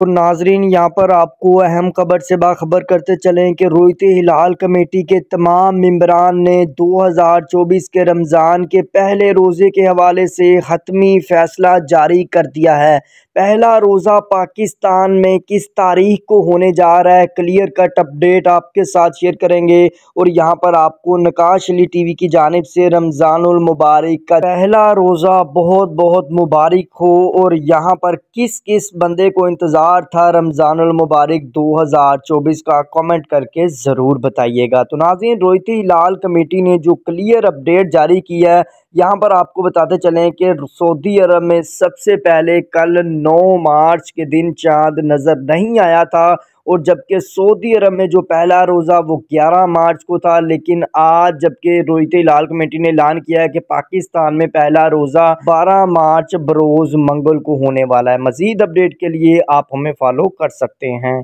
तो नाजरीन यहाँ पर आपको अहम खबर से बाखबर करते चलें कि रोहित हिलाल कमेटी के तमाम मम्बरान ने 2024 के रमज़ान के पहले रोज़े के हवाले से हतमी फ़ैसला जारी कर दिया है पहला रोज़ा पाकिस्तान में किस तारीख को होने जा रहा है क्लियर कट अपडेट आपके साथ शेयर करेंगे और यहाँ पर आपको नकाश अली टी वी की जानब से रमज़ानमबारक का पहला रोज़ा बहुत बहुत मुबारक हो और यहाँ पर किस किस बंदे को इंतज़ार इफ्तार था दो मुबारक 2024 का कमेंट करके ज़रूर बताइएगा तो नाजीन रोहिती लाल कमेटी ने जो क्लियर अपडेट जारी की है यहाँ पर आपको बताते चलें कि सऊदी अरब में सबसे पहले कल 9 मार्च के दिन चांद नज़र नहीं आया था और जबकि सऊदी अरब में जो पहला रोज़ा वो ग्यारह मार्च को था लेकिन आज जबकि रोहित लाल कमेटी ने ऐलान किया है कि पाकिस्तान में पहला रोज़ा बारह मार्च बरोज़ मंगल को होने वाला है मजीद अपडेट के लिए आप हमें फॉलो कर सकते हैं